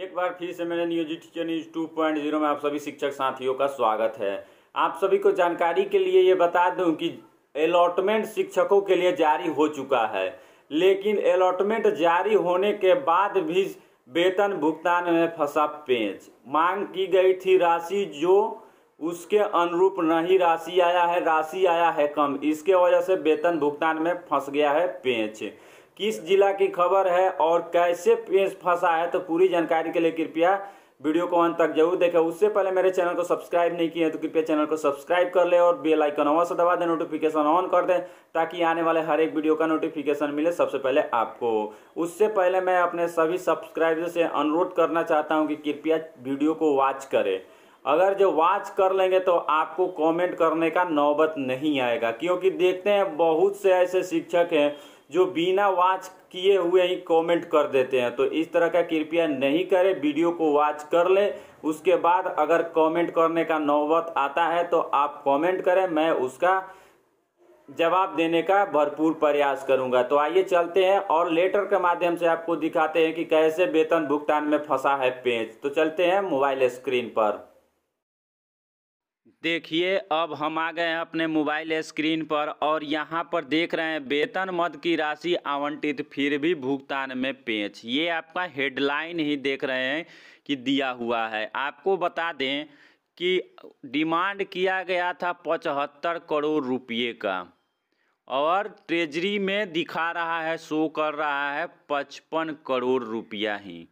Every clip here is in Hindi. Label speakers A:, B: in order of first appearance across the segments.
A: एक बार फिर से मेरे news teacher news two point zero में आप सभी शिक्षक साथियों का स्वागत है आप सभी को जानकारी के लिए ये बता दूं कि अलॉटमेंट शिक्षकों के लिए जारी हो चुका है लेकिन अलॉटमेंट जारी होने के बाद भी वेतन भुगतान में फंसा पेंच मांग की गई थी राशि जो उसके अनुरूप नहीं राशि आया है राशि आया है कम इसके वजह से वेतन भुगतान में फंस गया है पेंच किस जिला की खबर है और कैसे पेश फंसा है तो पूरी जानकारी के लिए कृपया वीडियो को अंत तक जरूर देखें उससे पहले मेरे चैनल को सब्सक्राइब नहीं किए तो कृपया चैनल को सब्सक्राइब कर ले और बेल आइकन अवश्य दबा दें नोटिफिकेशन ऑन कर दें ताकि आने वाले हर एक वीडियो का नोटिफिकेशन मिले सबसे पहले आपको उससे पहले मैं अपने सभी सब्सक्राइबर से अनुरोध करना चाहता हूँ कि कृपया वीडियो को वॉच करें अगर जो वॉच कर लेंगे तो आपको कमेंट करने का नौबत नहीं आएगा क्योंकि देखते हैं बहुत से ऐसे शिक्षक हैं जो बिना वॉच किए हुए ही कमेंट कर देते हैं तो इस तरह का कृपया नहीं करें वीडियो को वॉच कर लें उसके बाद अगर कमेंट करने का नौबत आता है तो आप कमेंट करें मैं उसका जवाब देने का भरपूर प्रयास करूंगा तो आइए चलते हैं और लेटर के माध्यम से आपको दिखाते हैं कि कैसे वेतन भुगतान में फंसा है पेज तो चलते हैं मोबाइल स्क्रीन पर देखिए अब हम आ गए हैं अपने मोबाइल स्क्रीन पर और यहाँ पर देख रहे हैं वेतन मद की राशि आवंटित फिर भी भुगतान में पेच ये आपका हेडलाइन ही देख रहे हैं कि दिया हुआ है आपको बता दें कि डिमांड किया गया था पचहत्तर करोड़ रुपये का और ट्रेजरी में दिखा रहा है शो कर रहा है पचपन करोड़ रुपया ही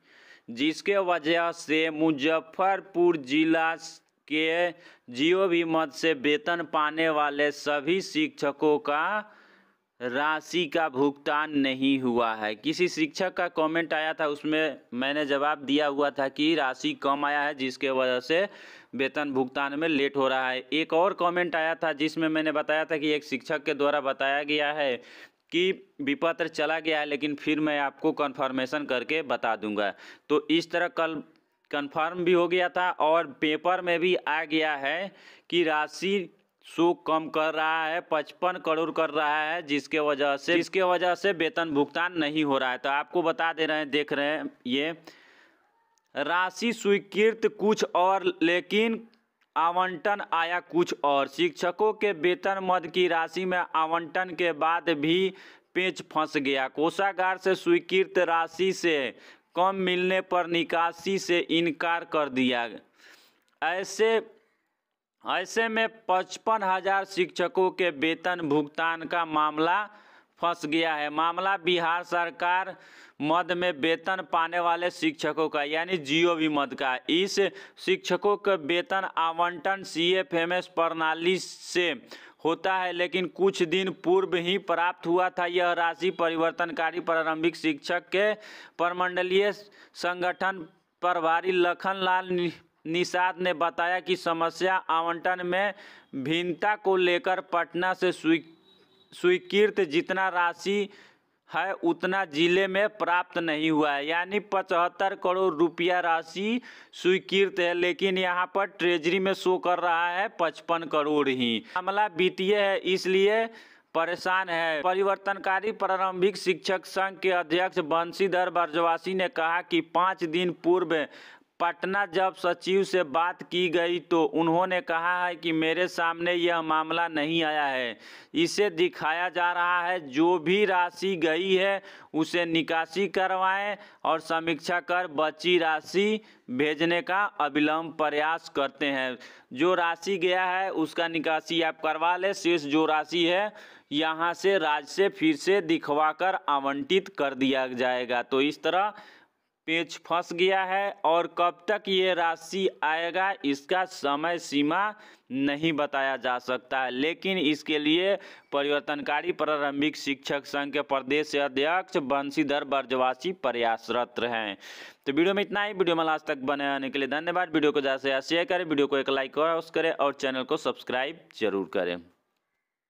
A: जिसके वजह से मुजफ्फरपुर जिला के जियो भी मत से वेतन पाने वाले सभी शिक्षकों का राशि का भुगतान नहीं हुआ है किसी शिक्षक का कमेंट आया था उसमें मैंने जवाब दिया हुआ था कि राशि कम आया है जिसके वजह से वेतन भुगतान में लेट हो रहा है एक और कमेंट आया था जिसमें मैंने बताया था कि एक शिक्षक के द्वारा बताया गया है कि विपत्र चला गया है लेकिन फिर मैं आपको कन्फर्मेशन करके बता दूंगा तो इस तरह कल कंफर्म भी हो गया था और पेपर में भी आ गया है कि राशि शो कम कर रहा है पचपन करोड़ कर रहा है जिसके वजह से जिसके वजह से वेतन भुगतान नहीं हो रहा है तो आपको बता दे रहे हैं देख रहे हैं ये राशि स्वीकृत कुछ और लेकिन आवंटन आया कुछ और शिक्षकों के वेतन मद की राशि में आवंटन के बाद भी पेच फंस गया कोषागार से स्वीकृत राशि से कम मिलने पर निकासी से इनकार कर दिया ऐसे ऐसे में पचपन हजार शिक्षकों के वेतन भुगतान का मामला फंस गया है मामला बिहार सरकार मद में वेतन पाने वाले शिक्षकों का यानी जियो भी मद का इस शिक्षकों का वेतन आवंटन सी एफ एम एस प्रणाली से होता है लेकिन कुछ दिन पूर्व ही प्राप्त हुआ था यह राशि परिवर्तनकारी प्रारंभिक शिक्षक के परमंडलीय संगठन प्रभारी लखनलाल निषाद ने बताया कि समस्या आवंटन में भिन्नता को लेकर पटना से स्वीकृत स्वीकृत जितना राशि है उतना जिले में प्राप्त नहीं हुआ है यानी पचहत्तर करोड़ रुपया राशि स्वीकृत है लेकिन यहाँ पर ट्रेजरी में शो कर रहा है पचपन करोड़ ही मामला वित्तीय है इसलिए परेशान है परिवर्तनकारी प्रारंभिक शिक्षक संघ के अध्यक्ष बंशीधर बरजवासी ने कहा कि पाँच दिन पूर्व पटना जब सचिव से बात की गई तो उन्होंने कहा है कि मेरे सामने यह मामला नहीं आया है इसे दिखाया जा रहा है जो भी राशि गई है उसे निकासी करवाएं और समीक्षा कर बची राशि भेजने का अविलंब प्रयास करते हैं जो राशि गया है उसका निकासी आप करवा लें शेष जो राशि है यहाँ से राज्य से फिर से दिखवा कर आवंटित कर दिया जाएगा तो इस तरह पेच फंस गया है और कब तक ये राशि आएगा इसका समय सीमा नहीं बताया जा सकता है लेकिन इसके लिए परिवर्तनकारी प्रारंभिक शिक्षक संघ के प्रदेश अध्यक्ष बंशीधर बर्जवासी प्रयासरत हैं तो वीडियो में इतना ही वीडियो में लास्ट तक बने रहने के लिए धन्यवाद वीडियो को ज़्यादा से ज़्यादा शेयर करें वीडियो को एक लाइक और करें और चैनल को सब्सक्राइब जरूर करें